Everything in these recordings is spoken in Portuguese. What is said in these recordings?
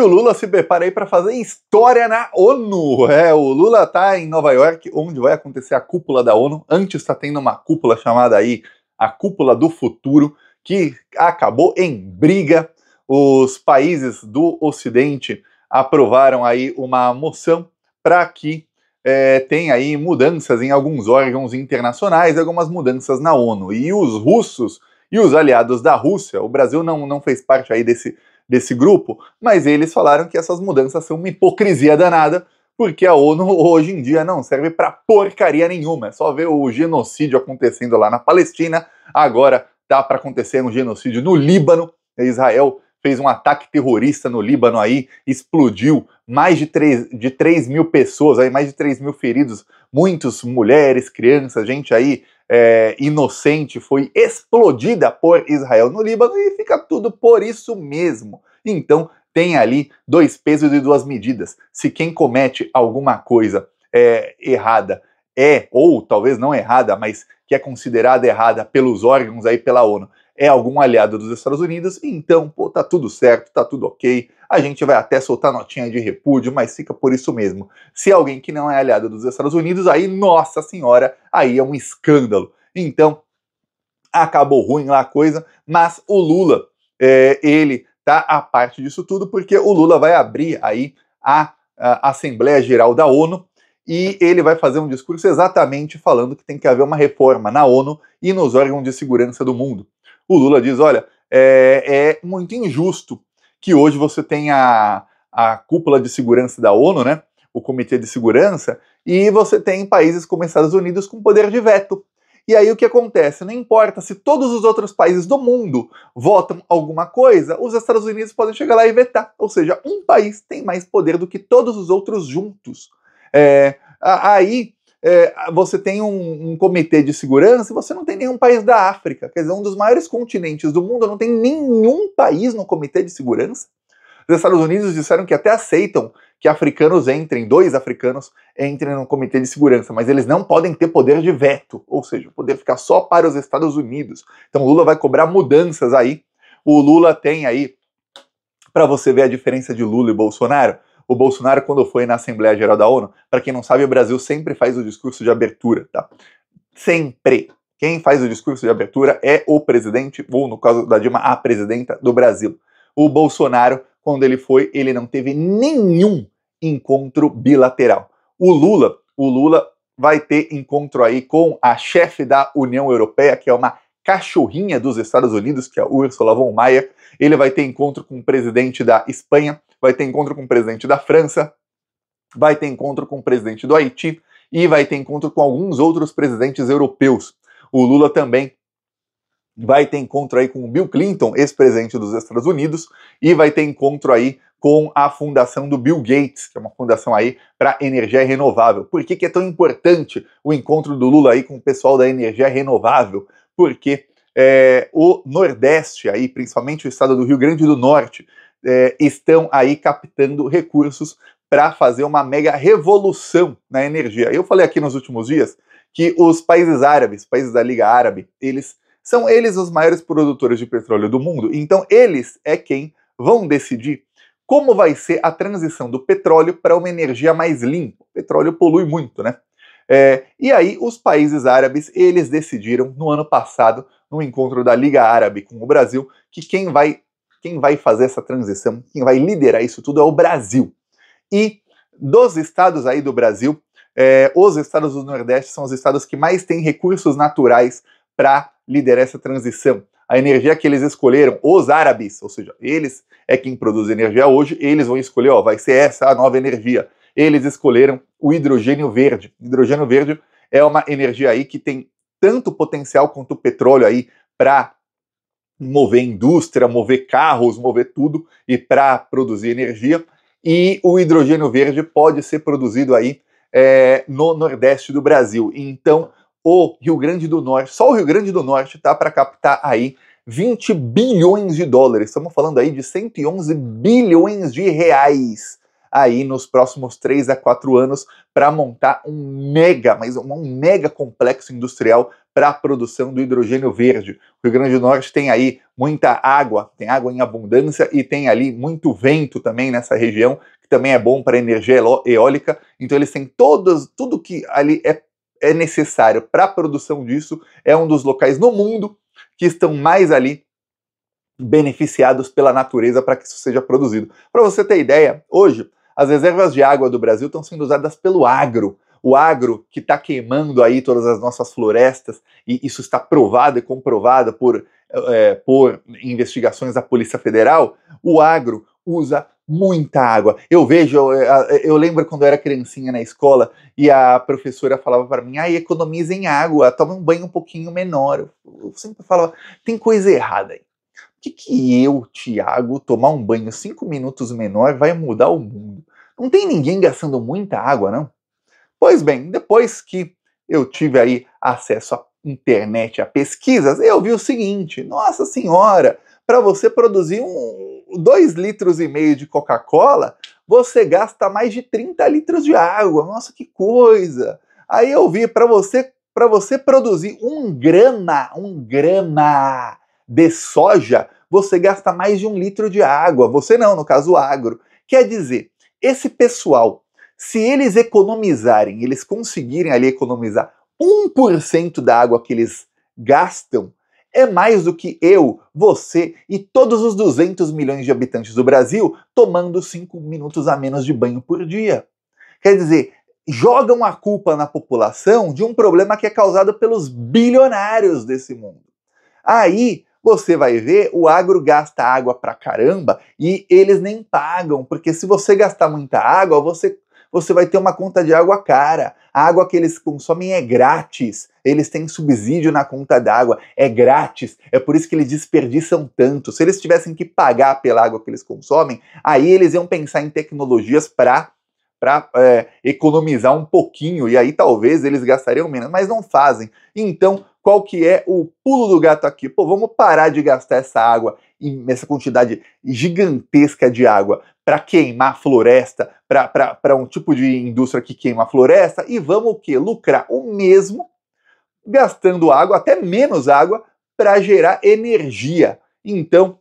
que o Lula se prepara aí para fazer história na ONU. É, o Lula está em Nova York, onde vai acontecer a cúpula da ONU. Antes está tendo uma cúpula chamada aí a cúpula do futuro, que acabou em briga. Os países do Ocidente aprovaram aí uma moção para que é, tenha aí mudanças em alguns órgãos internacionais, algumas mudanças na ONU. E os russos e os aliados da Rússia, o Brasil não, não fez parte aí desse desse grupo, mas eles falaram que essas mudanças são uma hipocrisia danada, porque a ONU hoje em dia não serve para porcaria nenhuma. É só ver o genocídio acontecendo lá na Palestina, agora dá para acontecer um genocídio no Líbano. Israel fez um ataque terrorista no Líbano aí, explodiu mais de 3, de 3 mil pessoas, aí mais de 3 mil feridos, muitos mulheres, crianças, gente aí é, inocente foi explodida por Israel no Líbano e fica tudo por isso mesmo. Então tem ali dois pesos e duas medidas. Se quem comete alguma coisa é, errada é, ou talvez não errada, mas que é considerada errada pelos órgãos aí pela ONU, é algum aliado dos Estados Unidos, então, pô, tá tudo certo, tá tudo ok, a gente vai até soltar notinha de repúdio, mas fica por isso mesmo. Se é alguém que não é aliado dos Estados Unidos, aí, nossa senhora, aí é um escândalo. Então, acabou ruim lá a coisa, mas o Lula, é, ele tá a parte disso tudo, porque o Lula vai abrir aí a, a Assembleia Geral da ONU e ele vai fazer um discurso exatamente falando que tem que haver uma reforma na ONU e nos órgãos de segurança do mundo. O Lula diz: olha, é, é muito injusto que hoje você tenha a, a cúpula de segurança da ONU, né? O Comitê de Segurança, e você tem países como Estados Unidos com poder de veto. E aí o que acontece? Não importa se todos os outros países do mundo votam alguma coisa, os Estados Unidos podem chegar lá e vetar. Ou seja, um país tem mais poder do que todos os outros juntos. É, aí é, você tem um, um, comitê de segurança e você não tem nenhum país da África. Quer dizer, um dos maiores continentes do mundo não tem nenhum país no comitê de segurança. Os Estados Unidos disseram que até aceitam que africanos entrem, dois africanos entrem no comitê de segurança, mas eles não podem ter poder de veto, ou seja, poder ficar só para os Estados Unidos. Então Lula vai cobrar mudanças aí. O Lula tem aí, para você ver a diferença de Lula e Bolsonaro, o Bolsonaro, quando foi na Assembleia Geral da ONU, para quem não sabe, o Brasil sempre faz o discurso de abertura, tá? Sempre. Quem faz o discurso de abertura é o presidente, ou no caso da Dilma, a presidenta do Brasil. O Bolsonaro, quando ele foi, ele não teve nenhum encontro bilateral. O Lula, o Lula vai ter encontro aí com a chefe da União Europeia, que é uma cachorrinha dos Estados Unidos, que é o Ursula von Mayer. Ele vai ter encontro com o presidente da Espanha, vai ter encontro com o presidente da França, vai ter encontro com o presidente do Haiti e vai ter encontro com alguns outros presidentes europeus. O Lula também vai ter encontro aí com o Bill Clinton, ex-presidente dos Estados Unidos, e vai ter encontro aí com a fundação do Bill Gates, que é uma fundação aí para energia renovável. Por que, que é tão importante o encontro do Lula aí com o pessoal da energia renovável? porque é, o Nordeste, aí, principalmente o estado do Rio Grande do Norte, é, estão aí captando recursos para fazer uma mega revolução na energia. Eu falei aqui nos últimos dias que os países árabes, países da Liga Árabe, eles são eles os maiores produtores de petróleo do mundo. Então eles é quem vão decidir como vai ser a transição do petróleo para uma energia mais limpa. O petróleo polui muito, né? É, e aí, os países árabes, eles decidiram no ano passado, no encontro da Liga Árabe com o Brasil, que quem vai, quem vai fazer essa transição, quem vai liderar isso tudo é o Brasil. E dos estados aí do Brasil, é, os estados do Nordeste são os estados que mais têm recursos naturais para liderar essa transição. A energia que eles escolheram, os árabes, ou seja, eles é quem produz energia hoje, eles vão escolher, ó, vai ser essa a nova energia eles escolheram o hidrogênio verde. hidrogênio verde é uma energia aí que tem tanto potencial quanto o petróleo aí para mover indústria, mover carros, mover tudo e para produzir energia. E o hidrogênio verde pode ser produzido aí é, no Nordeste do Brasil. Então, o Rio Grande do Norte, só o Rio Grande do Norte está para captar aí 20 bilhões de dólares. Estamos falando aí de 111 bilhões de reais aí nos próximos três a quatro anos para montar um mega, mas um mega complexo industrial para a produção do hidrogênio verde. O Rio Grande do Norte tem aí muita água, tem água em abundância e tem ali muito vento também nessa região, que também é bom para energia eólica. Então eles têm todas, tudo que ali é, é necessário para a produção disso. É um dos locais no mundo que estão mais ali beneficiados pela natureza para que isso seja produzido. Para você ter ideia, hoje as reservas de água do Brasil estão sendo usadas pelo agro. O agro que está queimando aí todas as nossas florestas, e isso está provado e comprovado por, é, por investigações da Polícia Federal, o agro usa muita água. Eu vejo, eu, eh, eu, lembro quando eu era criancinha na escola e a professora falava para mim, ah, economizem água, tomem um banho um pouquinho menor. Eu, sempre falava, tem coisa errada aí. O que, que eu, Tiago, tomar um banho cinco minutos menor vai mudar o mundo? Não tem ninguém gastando muita água, não? Pois bem, depois que eu tive aí acesso à internet, a pesquisas, eu vi o seguinte: nossa senhora, para você produzir um litros e meio de Coca-Cola, você gasta mais de 30 litros de água. Nossa, que coisa! Aí eu vi para você para você produzir um grana, um grana de soja, você gasta mais de um litro de água. Você não, no caso o agro. Quer dizer, esse pessoal, se eles economizarem, eles conseguirem ali economizar 1% da água que eles gastam, é mais do que eu, você e todos os 200 milhões de habitantes do Brasil tomando 5 minutos a menos de banho por dia. Quer dizer, jogam a culpa na população de um problema que é causado pelos bilionários desse mundo. Aí você vai ver o agro gasta água pra caramba e eles nem pagam, porque se você gastar muita água, você você vai ter uma conta de água cara. A água que eles consomem é grátis. Eles têm subsídio na conta d'água, é grátis. É por isso que eles desperdiçam tanto. Se eles tivessem que pagar pela água que eles consomem, aí eles iam pensar em tecnologias para para é, economizar um pouquinho e aí talvez eles gastariam menos, mas não fazem. Então, qual que é o pulo do gato aqui? Pô, vamos parar de gastar essa água e essa quantidade gigantesca de água para queimar floresta, para um tipo de indústria que queima floresta e vamos o quê? Lucrar o mesmo gastando água, até menos água para gerar energia. Então,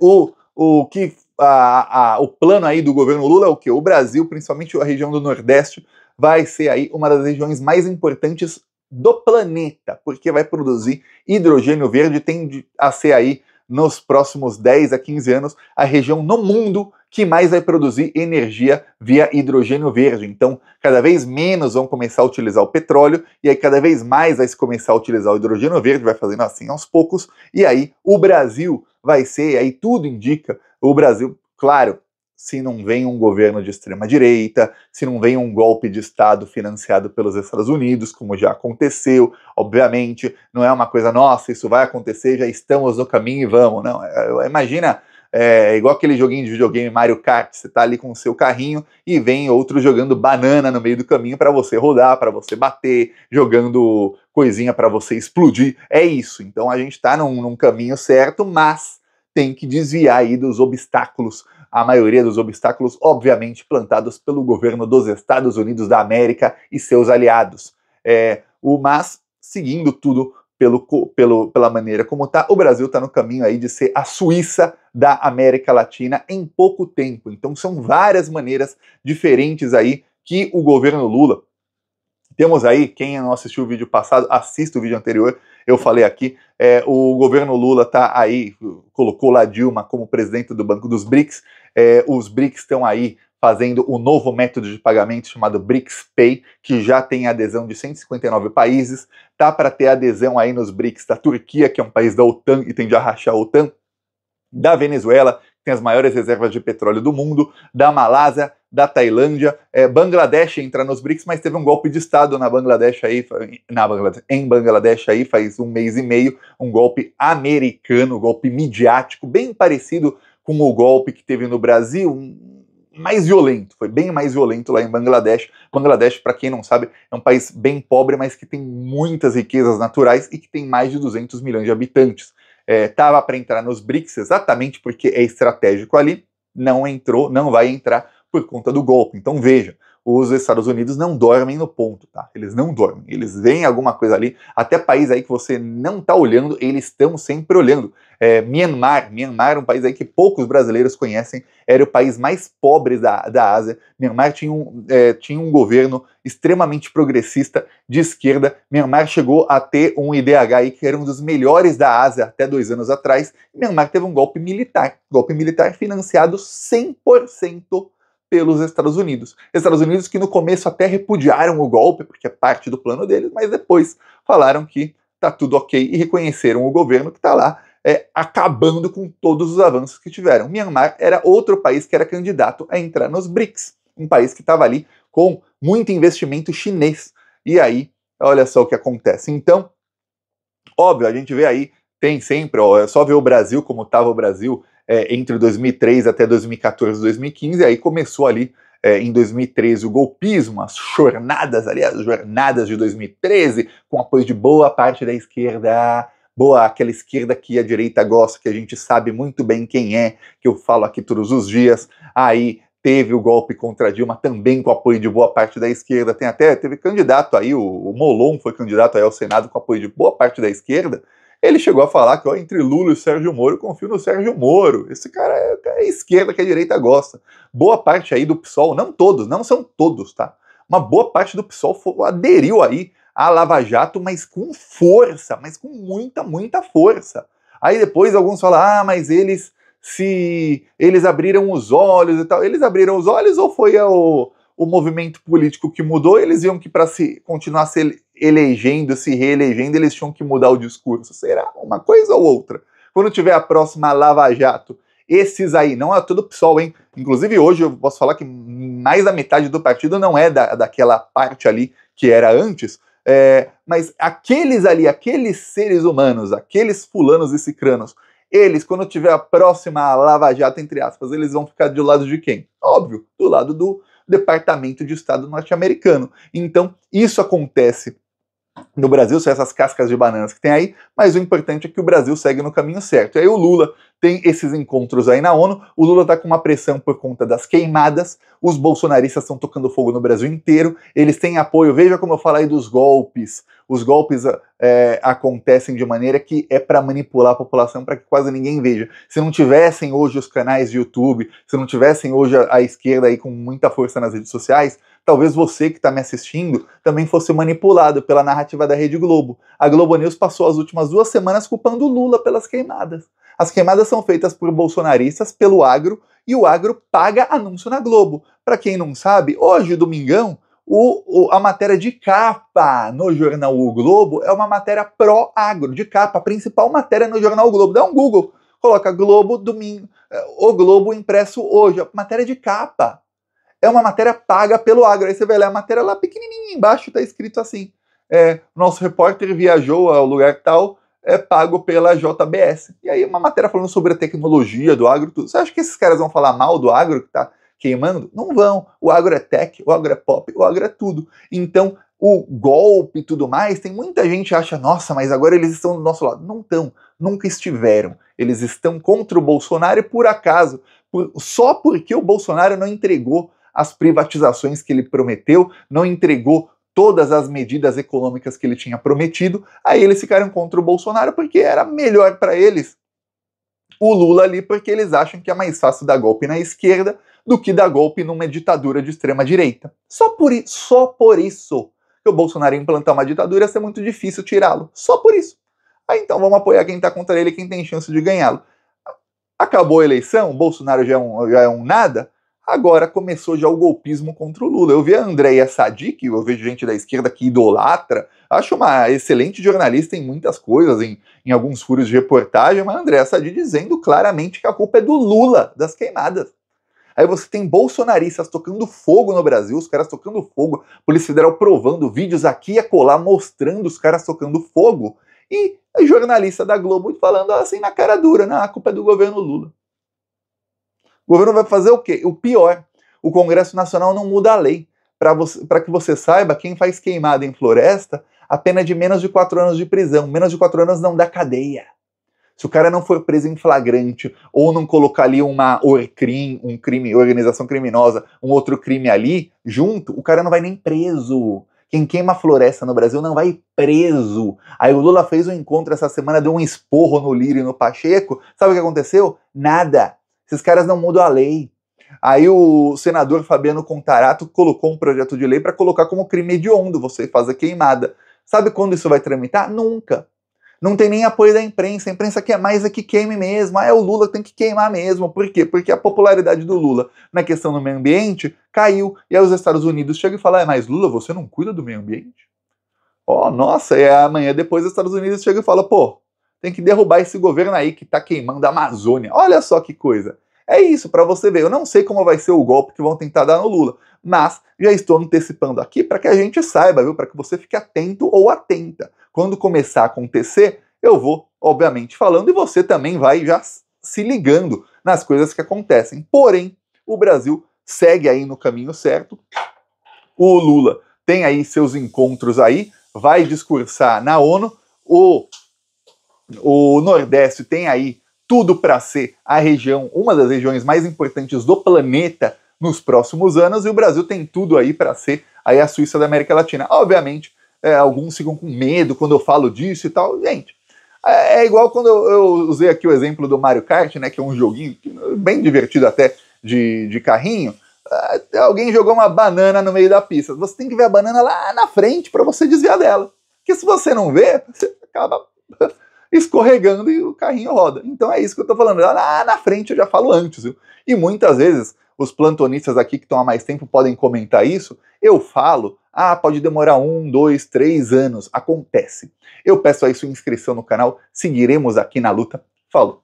o o que a, a, o plano aí do governo Lula é o que? O Brasil, principalmente a região do Nordeste, vai ser aí uma das regiões mais importantes do planeta, porque vai produzir hidrogênio verde, tende a ser aí nos próximos 10 a 15 anos a região no mundo que mais vai produzir energia via hidrogênio verde. Então, cada vez menos vão começar a utilizar o petróleo e aí cada vez mais vai se começar a utilizar o hidrogênio verde, vai fazendo assim aos poucos, e aí o Brasil vai ser, aí tudo indica, o Brasil, claro, se não vem um governo de extrema direita, se não vem um golpe de Estado financiado pelos Estados Unidos, como já aconteceu, obviamente, não é uma coisa nossa, isso vai acontecer, já estamos no caminho e vamos, não. É, é, imagina, é, é, igual aquele joguinho de videogame Mario Kart, você está ali com o seu carrinho e vem outro jogando banana no meio do caminho para você rodar, para você bater, jogando coisinha para você explodir. É isso. Então a gente está num, num caminho certo, mas tem que desviar aí dos obstáculos, a maioria dos obstáculos, obviamente, plantados pelo governo dos Estados Unidos da América e seus aliados. É, o, mas, seguindo tudo pelo, pelo, pela maneira como está, o Brasil está no caminho aí de ser a Suíça da América Latina em pouco tempo. Então são várias maneiras diferentes aí que o governo Lula, temos aí, quem não assistiu o vídeo passado, assista o vídeo anterior, eu falei aqui, é, o governo Lula está aí, colocou lá Dilma como presidente do Banco dos BRICS, é, os BRICS estão aí fazendo o novo método de pagamento chamado BRICS Pay, que já tem adesão de 159 países, tá para ter adesão aí nos BRICS da Turquia, que é um país da OTAN e tende a rachar a OTAN, da Venezuela, tem as maiores reservas de petróleo do mundo, da Malásia, da Tailândia, é, Bangladesh entra nos BRICS, mas teve um golpe de Estado na Bangladesh aí, na Bangladesh, em Bangladesh aí faz um mês e meio, um golpe americano, um golpe midiático, bem parecido com o golpe que teve no Brasil, um, mais violento, foi bem mais violento lá em Bangladesh. Bangladesh, para quem não sabe, é um país bem pobre, mas que tem muitas riquezas naturais e que tem mais de 200 milhões de habitantes estava é, para entrar nos BRICS exatamente porque é estratégico ali, não entrou, não vai entrar por conta do golpe. Então veja, os Estados Unidos não dormem no ponto, tá? Eles não dormem. Eles veem alguma coisa ali, até país aí que você não tá olhando, eles estão sempre olhando. É, Myanmar, Myanmar é um país aí que poucos brasileiros conhecem, era o país mais pobre da, da Ásia. Myanmar tinha um, é, tinha um governo extremamente progressista de esquerda. Myanmar chegou a ter um IDH aí que era um dos melhores da Ásia até dois anos atrás. Myanmar teve um golpe militar, golpe militar financiado 100% pelos Estados Unidos. Estados Unidos que no começo até repudiaram o golpe, porque é parte do plano deles, mas depois falaram que tá tudo ok e reconheceram o governo que está lá é, acabando com todos os avanços que tiveram. Myanmar era outro país que era candidato a entrar nos BRICS, um país que estava ali com muito investimento chinês. E aí, olha só o que acontece. Então, óbvio, a gente vê aí, tem sempre, ó, é só ver o Brasil como estava o Brasil é, entre 2003 até 2014, 2015, aí começou ali é, em 2013 o golpismo, as jornadas, aliás, as jornadas de 2013, com apoio de boa parte da esquerda, boa, aquela esquerda que a direita gosta, que a gente sabe muito bem quem é, que eu falo aqui todos os dias, aí teve o golpe contra Dilma também com apoio de boa parte da esquerda, tem até, teve candidato aí, o, o Molon foi candidato aí ao Senado com apoio de boa parte da esquerda, ele chegou a falar que ó, entre Lula e Sérgio Moro, confio no Sérgio Moro. Esse cara é, é esquerda que a direita gosta. Boa parte aí do PSOL, não todos, não são todos, tá? Uma boa parte do PSOL aderiu aí à Lava Jato, mas com força, mas com muita, muita força. Aí depois alguns falam, ah, mas eles se eles abriram os olhos e tal. Eles abriram os olhos ou foi o, o movimento político que mudou? Eles viam que para se continuar se elegendo, se reelegendo, eles tinham que mudar o discurso. Será uma coisa ou outra? Quando tiver a próxima Lava Jato, esses aí, não é todo o PSOL, hein? Inclusive hoje eu posso falar que mais da metade do partido não é da, daquela parte ali que era antes, é, mas aqueles ali, aqueles seres humanos, aqueles fulanos e cicranos, eles, quando tiver a próxima Lava Jato, entre aspas, eles vão ficar do lado de quem? Óbvio, do lado do Departamento de Estado norte-americano. Então, isso acontece no Brasil, são essas cascas de bananas que tem aí, mas o importante é que o Brasil segue no caminho certo. E aí o Lula tem esses encontros aí na ONU. O Lula está com uma pressão por conta das queimadas. Os bolsonaristas estão tocando fogo no Brasil inteiro. Eles têm apoio. Veja como eu falei dos golpes. Os golpes é, acontecem de maneira que é para manipular a população para que quase ninguém veja. Se não tivessem hoje os canais de YouTube, se não tivessem hoje a, a esquerda aí com muita força nas redes sociais, talvez você que está me assistindo também fosse manipulado pela narrativa da Rede Globo. A Globo News passou as últimas duas semanas culpando o Lula pelas queimadas. As queimadas são feitas por bolsonaristas, pelo agro, e o agro paga anúncio na Globo. Para quem não sabe, hoje, domingão, o, o, a matéria de capa no jornal O Globo é uma matéria pró-agro, de capa, a principal matéria no jornal O Globo. Dá um Google, coloca Globo domingo, eh, o Globo impresso hoje, a matéria de capa. É uma matéria paga pelo agro. Aí você vai ler a matéria lá pequenininha embaixo, está escrito assim. É, nosso repórter viajou ao lugar tal é pago pela JBS. E aí, uma matéria falando sobre a tecnologia do agro, tudo. Você acha que esses caras vão falar mal do agro que está queimando? Não vão. O agro é tech, o agro é pop, o agro é tudo. Então, o golpe e tudo mais, tem muita gente que acha, nossa, mas agora eles estão do nosso lado. Não estão, nunca estiveram. Eles estão contra o Bolsonaro e por acaso, por, só porque o Bolsonaro não entregou as privatizações que ele prometeu, não entregou todas as medidas econômicas que ele tinha prometido. Aí eles ficaram contra o Bolsonaro porque era melhor para eles o Lula ali, porque eles acham que é mais fácil dar golpe na esquerda do que dar golpe numa ditadura de extrema direita. Só por, só por isso que o Bolsonaro implantar uma ditadura ia ser muito difícil tirá-lo. Só por isso. Aí então vamos apoiar quem está contra ele, quem tem chance de ganhá-lo. Acabou a eleição, Bolsonaro já é um, já é um nada, Agora começou já o golpismo contra o Lula. Eu vi a Andréia Sadi, que eu vejo gente da esquerda que idolatra, acho uma excelente jornalista em muitas coisas, em, em alguns furos de reportagem, mas a Andréia Sadi dizendo claramente que a culpa é do Lula, das queimadas. Aí você tem bolsonaristas tocando fogo no Brasil, os caras tocando fogo, Polícia Federal provando vídeos aqui e acolá mostrando os caras tocando fogo, e jornalista da Globo falando assim na cara dura, na culpa é do governo Lula. O governo vai fazer o quê? O pior. O Congresso Nacional não muda a lei. Para que você saiba, quem faz queimada em floresta, a pena é de menos de quatro anos de prisão. Menos de quatro anos não dá cadeia. Se o cara não for preso em flagrante ou não colocar ali uma orcrim, um crime, organização criminosa, um outro crime ali, junto, o cara não vai nem preso. Quem queima floresta no Brasil não vai preso. Aí o Lula fez um encontro essa semana, deu um esporro no Lira e no Pacheco. Sabe o que aconteceu? Nada. Esses caras não mudam a lei. Aí o senador Fabiano Contarato colocou um projeto de lei para colocar como crime hediondo você faz a queimada. Sabe quando isso vai tramitar? Nunca. Não tem nem apoio da imprensa. A imprensa quer mais é que queime mesmo. Ah, é o Lula tem que queimar mesmo. Por quê? Porque a popularidade do Lula na questão do meio ambiente caiu. E aí os Estados Unidos chegam e falam: é, mas Lula, você não cuida do meio ambiente? Oh, nossa, e amanhã depois os Estados Unidos chegam e falam: pô, tem que derrubar esse governo aí que tá queimando a Amazônia. Olha só que coisa. É isso, para você ver. Eu não sei como vai ser o golpe que vão tentar dar no Lula, mas já estou antecipando aqui para que a gente saiba, viu? Para que você fique atento ou atenta. Quando começar a acontecer, eu vou, obviamente, falando e você também vai já se ligando nas coisas que acontecem. Porém, o Brasil segue aí no caminho certo. O Lula tem aí seus encontros aí, vai discursar na ONU. O, o Nordeste tem aí tudo para ser a região, uma das regiões mais importantes do planeta nos próximos anos, e o Brasil tem tudo aí para ser aí a Suíça da América Latina. Obviamente, é, alguns ficam com medo quando eu falo disso e tal. Gente, é, é igual quando eu, eu, usei aqui o exemplo do Mario Kart, né, que é um joguinho bem divertido até de, de carrinho. É, alguém jogou uma banana no meio da pista. Você tem que ver a banana lá na frente para você desviar dela. Porque se você não vê, você acaba escorregando e o carrinho roda. Então é isso que eu estou falando. Lá na frente eu já falo antes, viu? E muitas vezes os plantonistas aqui que estão há mais tempo podem comentar isso. Eu falo, ah, pode demorar um, dois, três anos. Acontece. Eu peço aí sua inscrição no canal. Seguiremos aqui na luta. Falou!